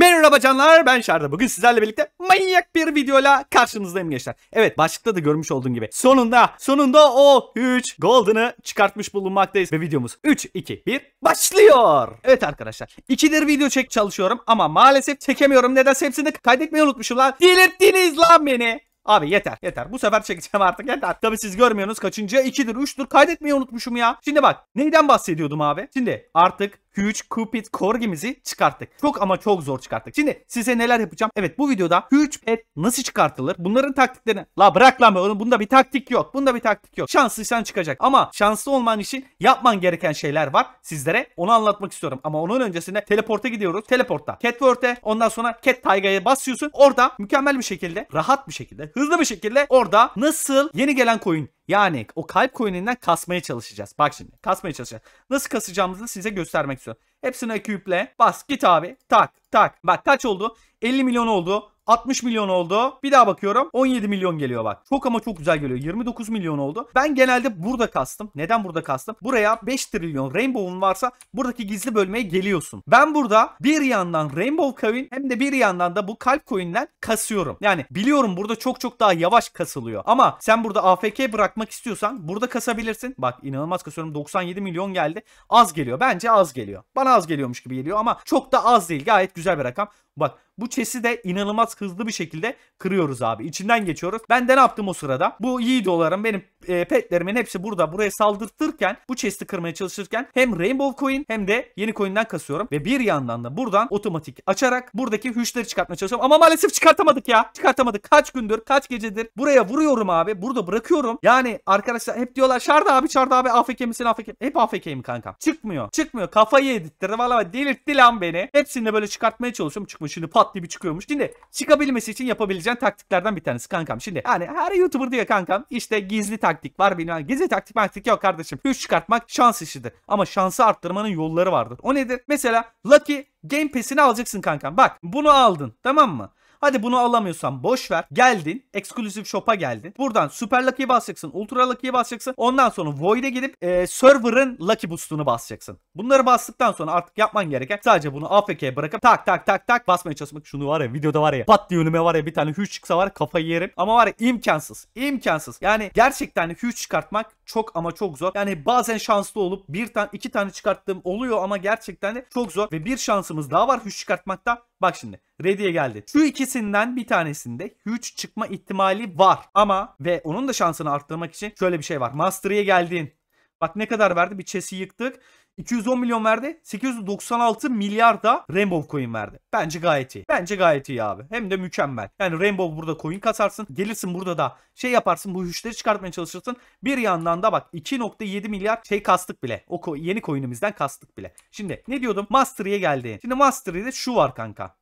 Merhaba canlar ben Şarda. Bugün sizlerle birlikte manyak bir videoyla karşınızdayım gençler. Evet başlıkta da görmüş olduğun gibi. Sonunda sonunda o 3 Golden'ı çıkartmış bulunmaktayız. Ve videomuz 3, 2, 1 başlıyor. Evet arkadaşlar. ikidir video çek çalışıyorum ama maalesef çekemiyorum. Nedense hepsini kaydetmeyi unutmuşum lan. Delirttiniz lan beni. Abi yeter yeter bu sefer çekeceğim artık yeter. Tabi siz görmüyorsunuz kaçıncı 2'dir 3'tür kaydetmeyi unutmuşum ya. Şimdi bak neyden bahsediyordum abi? Şimdi artık Huge Cupid Corgi'mizi çıkarttık. Çok ama çok zor çıkarttık. Şimdi size neler yapacağım? Evet bu videoda Huge Pet nasıl çıkartılır? Bunların taktiklerini... La bırak lan oğlum bunda bir taktik yok. Bunda bir taktik yok. Şanslıysan çıkacak. Ama şanslı olman için yapman gereken şeyler var. Sizlere onu anlatmak istiyorum. Ama onun öncesinde teleporta gidiyoruz. Teleportta Catworth'e ondan sonra Cat Tayga'ya basıyorsun. Orada mükemmel bir şekilde, rahat bir şekilde, hızlı bir şekilde orada nasıl yeni gelen koyun. Yani o kalp coin'inden kasmaya çalışacağız. Bak şimdi kasmaya çalışacağız. Nasıl kasacağımızı size göstermek istiyorum. Hepsini aküple bas git abi tak tak. Bak kaç oldu? 50 milyon oldu. 60 milyon oldu. Bir daha bakıyorum. 17 milyon geliyor bak. Çok ama çok güzel geliyor. 29 milyon oldu. Ben genelde burada kastım. Neden burada kastım? Buraya 5 trilyon Rainbow'un varsa buradaki gizli bölmeye geliyorsun. Ben burada bir yandan Rainbow Coin hem de bir yandan da bu kalp coin'den kasıyorum. Yani biliyorum burada çok çok daha yavaş kasılıyor. Ama sen burada AFK bırakmak istiyorsan burada kasabilirsin. Bak inanılmaz kasıyorum. 97 milyon geldi. Az geliyor. Bence az geliyor. Bana az geliyormuş gibi geliyor ama çok da az değil. Gayet güzel bir rakam. Bak bu çesi de inanılmaz hızlı bir şekilde kırıyoruz abi. İçinden geçiyoruz. Ben de ne yaptım o sırada? Bu iyi dolarım benim e, petlerimin hepsi burada buraya saldırtırken bu chest'i kırmaya çalışırken hem Rainbow Coin hem de yeni coin'den kasıyorum. Ve bir yandan da buradan otomatik açarak buradaki hüşleri çıkartmaya çalışıyorum. Ama maalesef çıkartamadık ya. Çıkartamadık. Kaç gündür kaç gecedir buraya vuruyorum abi. Burada bırakıyorum. Yani arkadaşlar hep diyorlar Şarda abi Şarda abi AFK misin AFK? Hep AFK'yim kanka. Çıkmıyor. Çıkmıyor. Kafayı yedirttirdi. Valla delirtti lan beni. Hepsini de böyle çıkartmaya çalışıyorum. Çıkmış şimdi pat gibi çıkıyormuş. Şimdi çıkabilmesi için yapabileceğin taktiklerden bir tanesi kankam. Şimdi yani her YouTuber diyor kankam işte gizli taktik taktik var benim Gizli taktik taktik yok kardeşim. 3 çıkartmak şans işidir. Ama şansı arttırmanın yolları vardır. O nedir? Mesela Lucky Game Pass'ini alacaksın kankan. Bak bunu aldın tamam mı? Hadi bunu alamıyorsan boş ver. Geldin. Exclusive Shop'a geldin. Buradan Super Lucky'ye basacaksın. Ultra Lucky'ye basacaksın. Ondan sonra Void'e gidip e, server'ın Lucky Boost'unu basacaksın. Bunları bastıktan sonra artık yapman gereken sadece bunu AFK'ye bırakıp tak tak tak tak basmaya çalışmak. Şunu var ya videoda var ya pat diye önüme var ya bir tane hüç çıksa var ya kafayı yerim. Ama var ya imkansız. imkansız Yani gerçekten hüç çıkartmak çok ama çok zor. Yani bazen şanslı olup bir tane iki tane çıkarttığım oluyor ama gerçekten de çok zor. Ve bir şansımız daha var Hüç çıkartmakta. Bak şimdi Ready'e geldi. Şu ikisinden bir tanesinde hüç çıkma ihtimali var. Ama ve onun da şansını arttırmak için şöyle bir şey var. Mastery'e geldiğin. Bak ne kadar verdi? Bir chess'i yıktık. 210 milyon verdi. 896 milyar da Rainbow Coin verdi. Bence gayet iyi. Bence gayet iyi abi. Hem de mükemmel. Yani Rainbow burada coin kasarsın. Gelirsin burada da şey yaparsın. Bu hüşleri çıkartmaya çalışırsın. Bir yandan da bak 2.7 milyar şey kastık bile. O yeni coin'imizden kastık bile. Şimdi ne diyordum? Mastery'e geldi. Şimdi Mastery'de şu var kanka.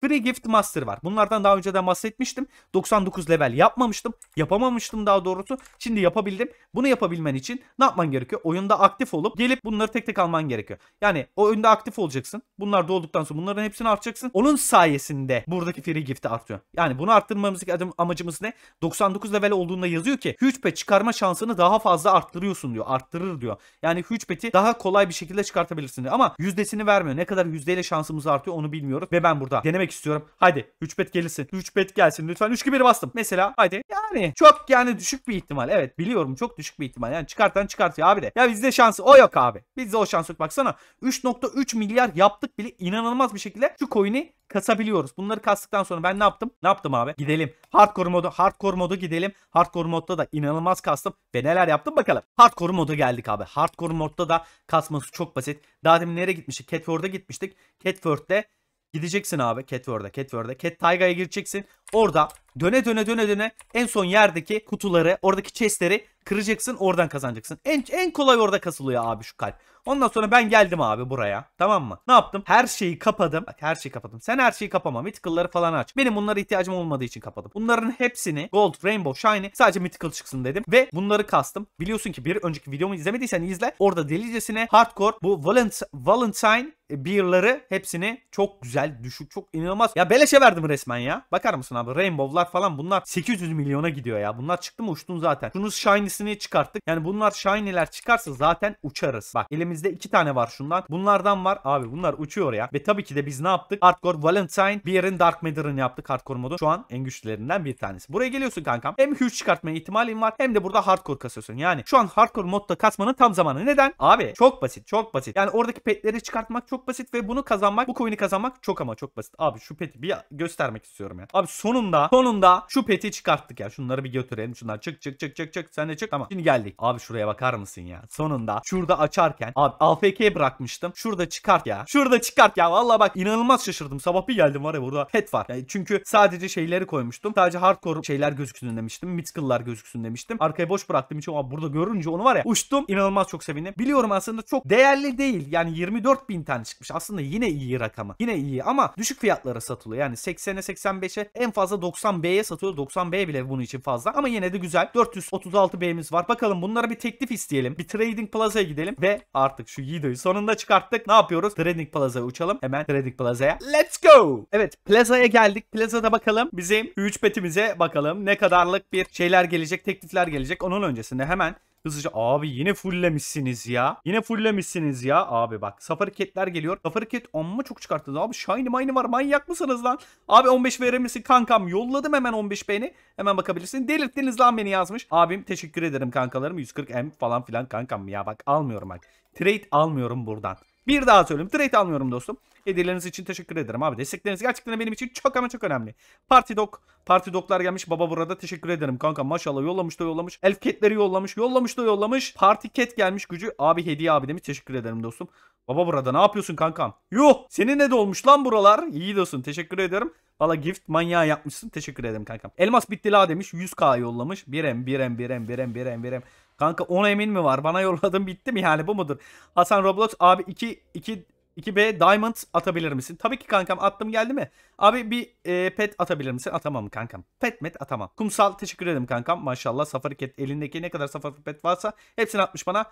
Free Gift Master var. Bunlardan daha önce de bahsetmiştim. 99 level yapmamıştım. Yapamamıştım daha doğrusu. Şimdi yapabildim. Bunu yapabilmen için ne yapman gerekiyor? Oyunda aktif olup gelip bunları tek tek alman gerekiyor. Yani oyunda aktif olacaksın. Bunlar da sonra bunların hepsini artacaksın. Onun sayesinde buradaki free gift'i artıyor. Yani bunu arttırmamızdaki adım, amacımız ne? 99 level olduğunda yazıyor ki Huge çıkarma şansını daha fazla arttırıyorsun diyor. Arttırır diyor. Yani Huge daha kolay bir şekilde çıkartabilirsin diyor. Ama yüzdesini vermiyor. Ne kadar yüzdeyle şansımız artıyor onu bilmiyoruz. Ve ben burada denemek görmek istiyorum. Hadi 3 bet gelirsin. 3 bet gelsin lütfen. 3 1 bastım. Mesela haydi yani çok yani düşük bir ihtimal. Evet biliyorum çok düşük bir ihtimal. Yani çıkartan çıkartıyor abi de. Ya bizde şansı o yok abi. Bizde o şans yok. Baksana 3.3 milyar yaptık bile inanılmaz bir şekilde şu coin'i kasabiliyoruz. Bunları kastıktan sonra ben ne yaptım? Ne yaptım abi? Gidelim. Hardcore modu, hardcore modu gidelim. Hardcore modda da inanılmaz kastım ve neler yaptım bakalım. Hardcore modu geldik abi. Hardcore modda da kasması çok basit. Daha demin nereye gitmiştik? Catford'a gitmiştik. Catford'de Gideceksin abi Catword'a Catword'a Cat Taiga'ya gireceksin. Orada döne döne döne döne en son yerdeki kutuları oradaki chestleri kıracaksın oradan kazanacaksın. En, en kolay orada kasılıyor abi şu kalp. Ondan sonra ben geldim abi buraya. Tamam mı? Ne yaptım? Her şeyi kapadım. Bak her şeyi kapadım. Sen her şeyi kapama. Mythical'ları falan aç. Benim bunlara ihtiyacım olmadığı için kapadım. Bunların hepsini Gold, Rainbow, Shiny sadece Mythical çıksın dedim. Ve bunları kastım. Biliyorsun ki bir önceki videomu izlemediysen izle. Orada delicesine hardcore bu Valent Valentine beer'ları hepsini çok güzel düşük çok inanılmaz. Ya beleşe verdim resmen ya. Bakar mısın abi Rainbow'lar falan bunlar 800 milyona gidiyor ya. Bunlar çıktı mı uçtun zaten. Şunun Shiny'sini çıkarttık. Yani bunlar Shiny'ler çıkarsa zaten uçarız. Bak elimiz elimizde iki tane var şundan. Bunlardan var. Abi bunlar uçuyor ya. Ve tabii ki de biz ne yaptık? Hardcore Valentine bir yerin Dark Matter'ını yaptık hardcore modu. Şu an en güçlülerinden bir tanesi. Buraya geliyorsun kankam. Hem huge çıkartma ihtimalin var hem de burada hardcore kasıyorsun. Yani şu an hardcore modda kasmanın tam zamanı. Neden? Abi çok basit. Çok basit. Yani oradaki petleri çıkartmak çok basit ve bunu kazanmak, bu coin'i kazanmak çok ama çok basit. Abi şu peti bir göstermek istiyorum ya. Abi sonunda sonunda şu peti çıkarttık ya. Şunları bir götürelim. Şunlar çık çık çık çık çık. Sen de çık. Tamam. Şimdi geldik. Abi şuraya bakar mısın ya? Sonunda şurada açarken Abi AFK bırakmıştım. Şurada çıkart ya. Şurada çıkart ya. Valla bak inanılmaz şaşırdım. Sabah bir geldim var ya burada pet var. Yani çünkü sadece şeyleri koymuştum. Sadece hardcore şeyler gözüksün demiştim. Mid gözüksün demiştim. Arkaya boş bıraktım için ama burada görünce onu var ya uçtum. İnanılmaz çok sevindim. Biliyorum aslında çok değerli değil. Yani 24 bin tane çıkmış. Aslında yine iyi rakamı. Yine iyi ama düşük fiyatlara satılıyor. Yani 80'e 85'e en fazla 90B'ye satılıyor. 90B bile bunun için fazla. Ama yine de güzel. 436B'miz var. Bakalım bunlara bir teklif isteyelim. Bir Trading Plaza'ya gidelim ve artık artık şu Yido'yu sonunda çıkarttık. Ne yapıyoruz? Trading Plaza'ya uçalım. Hemen Trading Plaza'ya. Let's go! Evet Plaza'ya geldik. Plaza'da bakalım bizim 3 betimize bakalım ne kadarlık bir şeyler gelecek, teklifler gelecek. Onun öncesinde hemen Hızlıca abi yine fulllemişsiniz ya. Yine fulllemişsiniz ya abi bak. Safari Cat'ler geliyor. Safari Cat amma çok çıkarttınız abi. Shiny mine var manyak mısınız lan? Abi 15 verir misin kankam? Yolladım hemen 15 beni. Hemen bakabilirsin. Delirttiniz lan beni yazmış. Abim teşekkür ederim kankalarım. 140M falan filan kankam ya bak almıyorum bak. Trade almıyorum buradan. Bir daha söyleyeyim. Trade almıyorum dostum. Hediyeleriniz için teşekkür ederim abi. Destekleriniz gerçekten benim için çok ama çok önemli. Party Dog. Party Dog'lar gelmiş. Baba burada teşekkür ederim kanka. Maşallah yollamış da yollamış. Elf Cat'leri yollamış. Yollamış da yollamış. Party Cat gelmiş gücü. Abi hediye abi demiş. Teşekkür ederim dostum. Baba burada ne yapıyorsun kankam? Yuh! Senin ne dolmuş lan buralar? İyi dostum teşekkür ederim. Valla gift manyağı yapmışsın. Teşekkür ederim kankam. Elmas bitti la demiş. 100k yollamış. 1M 1M 1M 1M 1M 1M. Kanka 10 emin mi var? Bana yolladın bitti mi yani bu mudur? Hasan Roblox abi 2 2 2B Diamond atabilir misin? Tabii ki kankam attım geldi mi? Abi bir e, pet atabilir misin? Atamam kankam. Pet met atamam. Kumsal teşekkür ederim kankam. Maşallah safari pet elindeki ne kadar safari pet varsa hepsini atmış bana.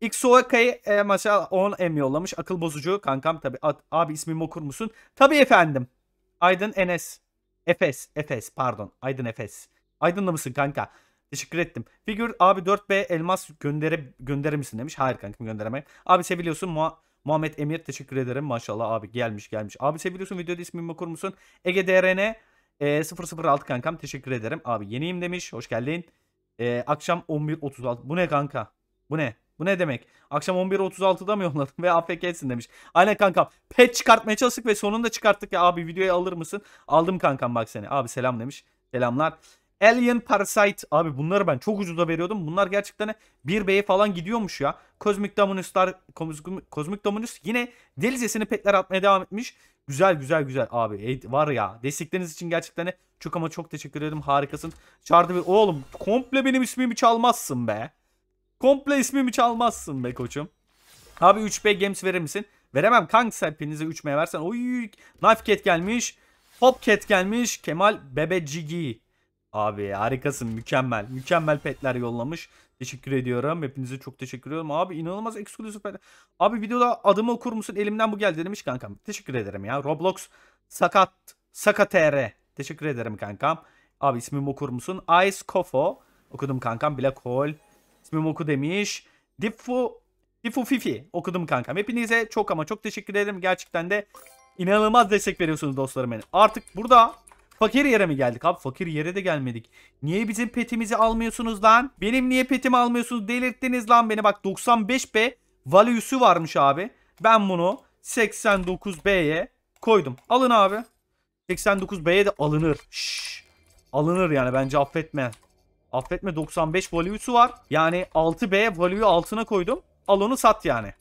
XOK'yı e, maşallah 10 M yollamış. Akıl bozucu kankam tabii. At, abi ismimi okur musun? Tabii efendim. Aydın Enes. Efes. Efes pardon. Aydın Efes. Aydınlı mısın kanka? Teşekkür ettim. Figür abi 4B elmas göndere gönderir misin demiş. Hayır kankim gönderemem. Abi seviyorsun Mu Muhammed Emir teşekkür ederim. Maşallah abi gelmiş gelmiş. Abi seviyorsun videoda ismimi okur musun? Ege DRN e, 006 kankam teşekkür ederim. Abi yeniyim demiş. Hoş geldin. E, akşam 11.36. Bu ne kanka? Bu ne? Bu ne demek? Akşam 11.36'da mı yolladın ve AFK'sin demiş. Aynen kankam. Pet çıkartmaya çalıştık ve sonunda çıkarttık ya abi videoyu alır mısın? Aldım kankam bak seni. Abi selam demiş. Selamlar. Alien Parasite. Abi bunları ben çok ucuza veriyordum. Bunlar gerçekten 1B'ye falan gidiyormuş ya. Cosmic Dominus'lar Cosmic Dominus yine delicesini petler atmaya devam etmiş. Güzel güzel güzel abi. Var ya destekleriniz için gerçekten çok ama çok teşekkür ederim. Harikasın. Çağırdı bir oğlum komple benim ismimi çalmazsın be. Komple ismimi çalmazsın be koçum. Abi 3B Games verir misin? Veremem kanka hepinize 3B versen. Oy Knife Cat gelmiş. Hop Cat gelmiş. Kemal bebe cigi Abi harikasın mükemmel. Mükemmel petler yollamış. Teşekkür ediyorum. Hepinize çok teşekkür ediyorum. Abi inanılmaz eksklusif petler. Abi videoda adımı okur musun? Elimden bu geldi demiş kankam. Teşekkür ederim ya. Roblox sakat sakatr. Teşekkür ederim kankam. Abi ismimi okur musun? Ice Kofo. Okudum kankam. Black Hole. İsmimi oku demiş. Diffu Diffu Fifi. Okudum kankam. Hepinize çok ama çok teşekkür ederim. Gerçekten de inanılmaz destek veriyorsunuz dostlarım benim. Artık burada Fakir yere mi geldik? Abi fakir yere de gelmedik. Niye bizim petimizi almıyorsunuz lan? Benim niye petimi almıyorsunuz? Delirttiniz lan beni. Bak 95B value'su varmış abi. Ben bunu 89B'ye koydum. Alın abi. 89B'ye de alınır. Şşş. Alınır yani bence affetme. Affetme 95 value'su var. Yani 6B value'yu altına koydum. Al onu sat yani.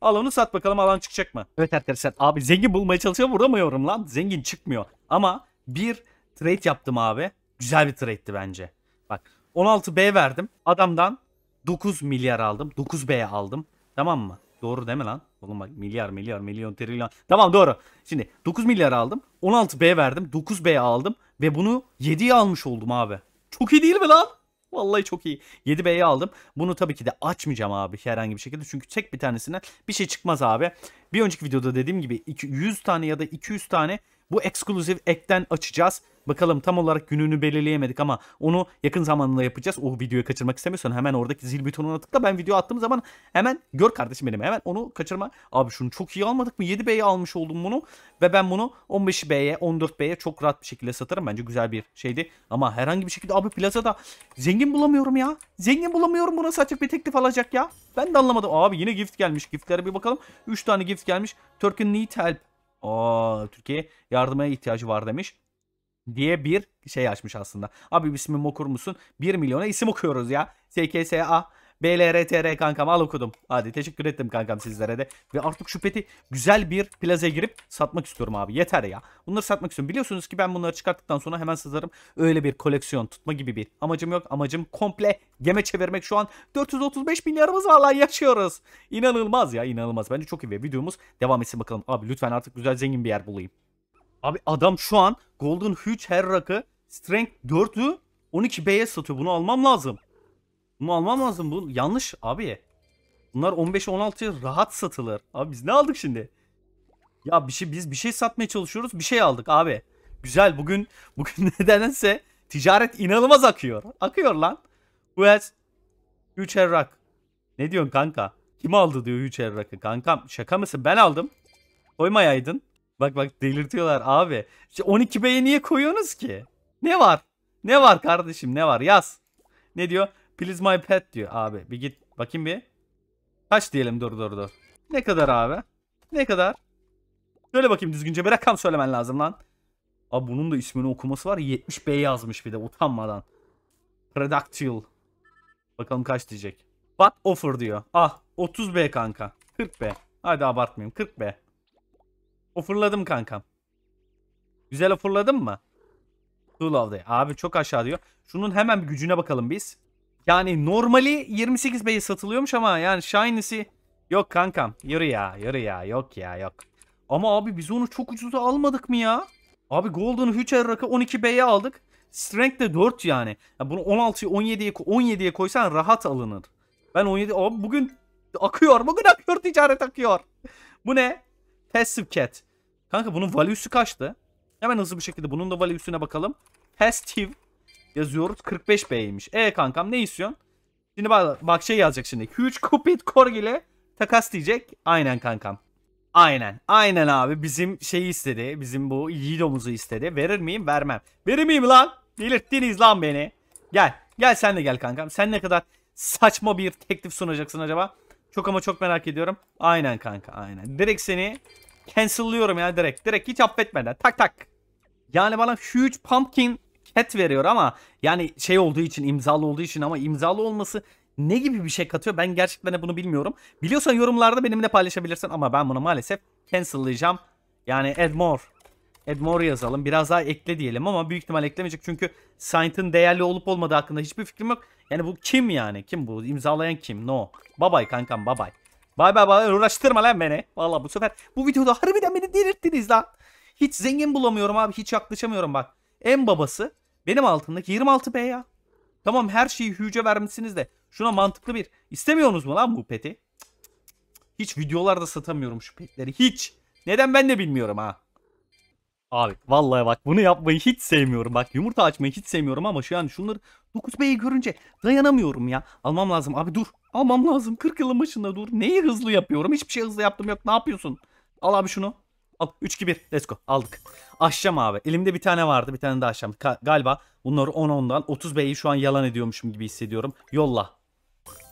Al onu sat bakalım alan çıkacak mı? Evet arkadaşlar abi zengin bulmaya çalışıyorum vuramıyorum lan. Zengin çıkmıyor. Ama bir Trade yaptım abi. Güzel bir trade'ti bence. Bak 16B verdim. Adamdan 9 milyar aldım. 9 B aldım. Tamam mı? Doğru değil mi lan? Oğlum bak milyar milyar milyon trilyon. Tamam doğru. Şimdi 9 milyar aldım. 16B verdim. 9B aldım. Ve bunu 7'ye almış oldum abi. Çok iyi değil mi lan? Vallahi çok iyi. 7B'yi aldım. Bunu tabii ki de açmayacağım abi herhangi bir şekilde. Çünkü tek bir tanesinden bir şey çıkmaz abi. Bir önceki videoda dediğim gibi 100 tane ya da 200 tane bu eksklusif ekten açacağız. Bakalım tam olarak gününü belirleyemedik ama onu yakın zamanda yapacağız. O videoyu kaçırmak istemiyorsan hemen oradaki zil butonuna tıkla. Ben video attığım zaman hemen gör kardeşim benim hemen onu kaçırma. Abi şunu çok iyi almadık mı? 7B'ye almış oldum bunu ve ben bunu 15B'ye 14B'ye çok rahat bir şekilde satarım. Bence güzel bir şeydi ama herhangi bir şekilde abi plazada zengin bulamıyorum ya. Zengin bulamıyorum burası açık bir teklif alacak ya. Ben de anlamadım. Abi yine gift gelmiş. Giftlere bir bakalım. 3 tane gift gelmiş. Turkey need help. Aa, Türkiye yardıma ihtiyacı var demiş diye bir şey açmış aslında. Abi ismimi okur musun? 1 milyona isim okuyoruz ya. SKSA BLRTR kankam al okudum. Hadi teşekkür ettim kankam sizlere de. Ve artık şu peti güzel bir plazaya girip satmak istiyorum abi. Yeter ya. Bunları satmak istiyorum. Biliyorsunuz ki ben bunları çıkarttıktan sonra hemen sızarım. Öyle bir koleksiyon tutma gibi bir amacım yok. Amacım komple geme çevirmek. Şu an 435 milyarımız vallahi yaşıyoruz. İnanılmaz ya inanılmaz. Bence çok iyi ve videomuz devam etsin bakalım. Abi lütfen artık güzel zengin bir yer bulayım. Abi adam şu an Golden Huge Her Strength 4'ü 12B'ye satıyor. Bunu almam lazım. Bunu almam lazım. Bu yanlış abi. Bunlar 15-16'ya rahat satılır. Abi biz ne aldık şimdi? Ya bir şey biz bir şey satmaya çalışıyoruz. Bir şey aldık abi. Güzel bugün bugün nedense ticaret inanılmaz akıyor. Akıyor lan. Bu has 3 errak? Ne diyorsun kanka? Kim aldı diyor 3 errakı. Kankam şaka mısın? Ben aldım. Koymayaydın. Bak bak delirtiyorlar abi. İşte 12 beye niye koyuyorsunuz ki? Ne var? Ne var kardeşim ne var? Yaz. Ne diyor? Please my pet diyor abi. Bir git bakayım bir. Kaç diyelim dur dur dur. Ne kadar abi? Ne kadar? şöyle bakayım düzgünce bir rakam söylemen lazım lan. Abi bunun da ismini okuması var. 70B yazmış bir de utanmadan. Productual. Bakalım kaç diyecek. But offer diyor. Ah 30B kanka. 40B. Hadi abartmayayım 40B. Offerladım kankam. Güzel offerladın mı? Too lovely. Abi çok aşağı diyor. Şunun hemen bir gücüne bakalım biz. Yani normali 28 beye satılıyormuş ama yani Shiny'si yok kankam. Yürü ya yürü ya yok ya yok. Ama abi biz onu çok ucuza almadık mı ya? Abi Golden Hüçer rakı 12 beye aldık. Strength de 4 yani. yani bunu 16'yı 17'ye 17'ye koysan rahat alınır. Ben 17 abi bugün akıyor bugün akıyor ticaret akıyor. Bu ne? Passive Cat. Kanka bunun valuesu kaçtı? Hemen hızlı bir şekilde bunun da valüsüne bakalım. Passive yazıyoruz. 45B'ymiş. E kankam ne istiyorsun? Şimdi bak, bak şey yazacak şimdi. Huge Cupid Korg ile takas diyecek. Aynen kankam. Aynen. Aynen abi. Bizim şeyi istedi. Bizim bu Yido'muzu istedi. Verir miyim? Vermem. Verir miyim lan? Delirttiniz lan beni. Gel. Gel sen de gel kankam. Sen ne kadar saçma bir teklif sunacaksın acaba? Çok ama çok merak ediyorum. Aynen kanka aynen. Direkt seni cancel'lıyorum ya direkt. Direkt hiç affetmeden. Tak tak. Yani bana huge pumpkin cat veriyor ama yani şey olduğu için imzalı olduğu için ama imzalı olması ne gibi bir şey katıyor ben gerçekten bunu bilmiyorum. Biliyorsan yorumlarda benimle paylaşabilirsin ama ben bunu maalesef cancel'layacağım. Yani add more. Add more yazalım. Biraz daha ekle diyelim ama büyük ihtimal eklemeyecek çünkü Saint'ın değerli olup olmadığı hakkında hiçbir fikrim yok. Yani bu kim yani? Kim bu? İmzalayan kim? No. Bye bye kankam bye bye. Bay bay bay uğraştırma lan beni. Valla bu sefer bu videoda harbiden beni delirttiniz lan. Hiç zengin bulamıyorum abi. Hiç yaklaşamıyorum bak. En babası benim altındaki 26 P ya. Tamam her şeyi hüce vermişsiniz de şuna mantıklı bir. İstemiyorsunuz mu lan bu peti? Hiç videolarda satamıyorum şu petleri. Hiç. Neden ben de bilmiyorum ha. Abi vallahi bak bunu yapmayı hiç sevmiyorum. Bak yumurta açmayı hiç sevmiyorum ama şu an şunları 9 beyi görünce dayanamıyorum ya. Almam lazım abi dur. Almam lazım 40 yılın başında dur. Neyi hızlı yapıyorum? Hiçbir şey hızlı yaptım yok. Ne yapıyorsun? Al abi şunu. Al 3-2-1 let's go aldık. Ahşam abi elimde bir tane vardı bir tane daha ahşam. Ka galiba bunları 10-10'dan 30 B'yi şu an yalan ediyormuşum gibi hissediyorum. Yolla.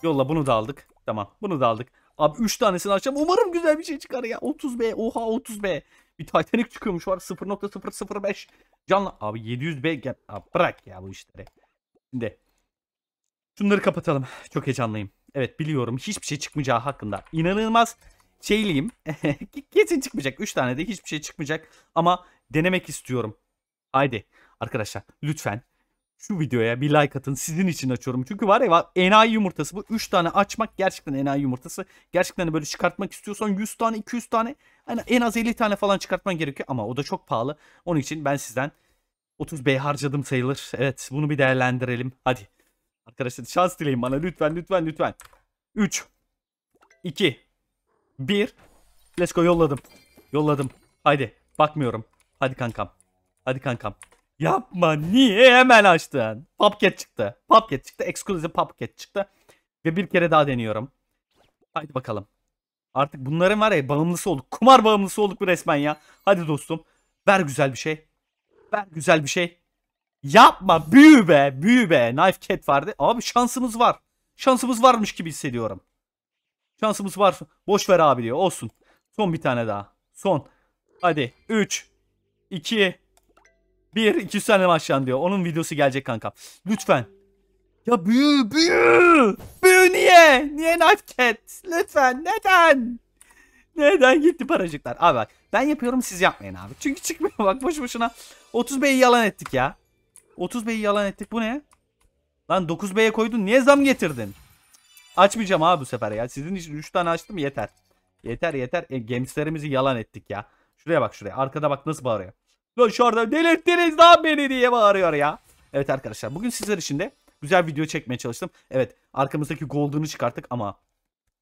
Yolla bunu da aldık. Tamam bunu da aldık. Abi 3 tanesini ahşam umarım güzel bir şey çıkar ya. 30 B oha 30 B. Bir Titanic çıkıyormuş var 0.005. Canlı abi 700 B gel. Abi bırak ya bu işleri. Şimdi şunları kapatalım. Çok heyecanlıyım. Evet biliyorum hiçbir şey çıkmayacağı hakkında. İnanılmaz şeyliyim. Kesin çıkmayacak. 3 tane de hiçbir şey çıkmayacak. Ama denemek istiyorum. Haydi arkadaşlar lütfen şu videoya bir like atın. Sizin için açıyorum. Çünkü var ya enayi yumurtası bu. 3 tane açmak gerçekten enayi yumurtası. Gerçekten böyle çıkartmak istiyorsan 100 tane 200 tane yani en az 50 tane falan çıkartman gerekiyor. Ama o da çok pahalı. Onun için ben sizden 30 B harcadım sayılır. Evet bunu bir değerlendirelim. Hadi. Arkadaşlar şans dileyin bana lütfen lütfen lütfen. 3 2 bir. Let's go yolladım. Yolladım. Haydi. Bakmıyorum. Hadi kankam. Hadi kankam. Yapma. Niye hemen açtın? Popket çıktı. Popket çıktı. Exclusive Popket çıktı. Ve bir kere daha deniyorum. Haydi bakalım. Artık bunların var ya bağımlısı olduk. Kumar bağımlısı olduk bu resmen ya. Hadi dostum. Ver güzel bir şey. Ver güzel bir şey. Yapma. Büyü be. Büyü be. Knife Cat vardı. Abi şansımız var. Şansımız varmış gibi hissediyorum. Şansımız var. Boş ver abi diyor. Olsun. Son bir tane daha. Son. Hadi. 3 2 1 200 tane maçlan diyor. Onun videosu gelecek kanka. Lütfen. Ya büyü büyü. Büyü niye? Niye Nightcat? Lütfen neden? Neden gitti paracıklar? Abi bak ben yapıyorum siz yapmayın abi. Çünkü çıkmıyor bak boş boşuna. 30 beyi yalan ettik ya. 30 beyi yalan ettik. Bu ne? Lan 9 beye koydun. Niye zam getirdin? Açmayacağım abi bu sefer ya. Sizin için 3 tane açtım yeter. Yeter yeter. E, gençlerimizi yalan ettik ya. Şuraya bak şuraya. Arkada bak nasıl bağırıyor. Lan şu arada delirttiniz lan beni diye bağırıyor ya. Evet arkadaşlar bugün sizler için de güzel video çekmeye çalıştım. Evet arkamızdaki golden'ı çıkarttık ama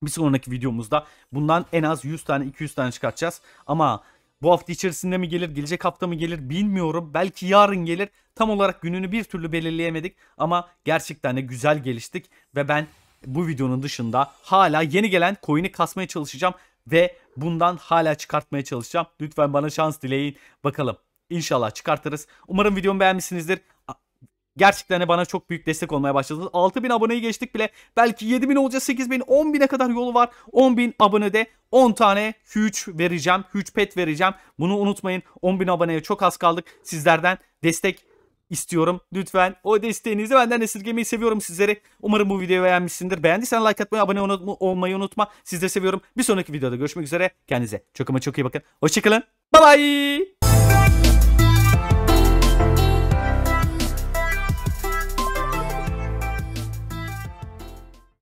bir sonraki videomuzda bundan en az 100 tane 200 tane çıkartacağız. Ama bu hafta içerisinde mi gelir, gelecek hafta mı gelir bilmiyorum. Belki yarın gelir. Tam olarak gününü bir türlü belirleyemedik ama gerçekten de güzel geliştik ve ben bu videonun dışında hala yeni gelen coin'i kasmaya çalışacağım ve bundan hala çıkartmaya çalışacağım. Lütfen bana şans dileyin. Bakalım. İnşallah çıkartırız. Umarım videomu beğenmişsinizdir. Gerçekten de bana çok büyük destek olmaya başladınız. 6000 aboneyi geçtik bile. Belki 7000 olacak 8000 10000'e kadar yolu var. 10000 de 10 tane huge vereceğim. Huge pet vereceğim. Bunu unutmayın. 10000 aboneye çok az kaldık. Sizlerden destek istiyorum. Lütfen o desteğinizi benden esirgemeyi seviyorum sizlere Umarım bu videoyu beğenmişsindir. Beğendiysen like atmayı, abone olmayı unutma. Sizleri seviyorum. Bir sonraki videoda görüşmek üzere. Kendinize çok ama çok iyi bakın. Hoşçakalın. Bye bye.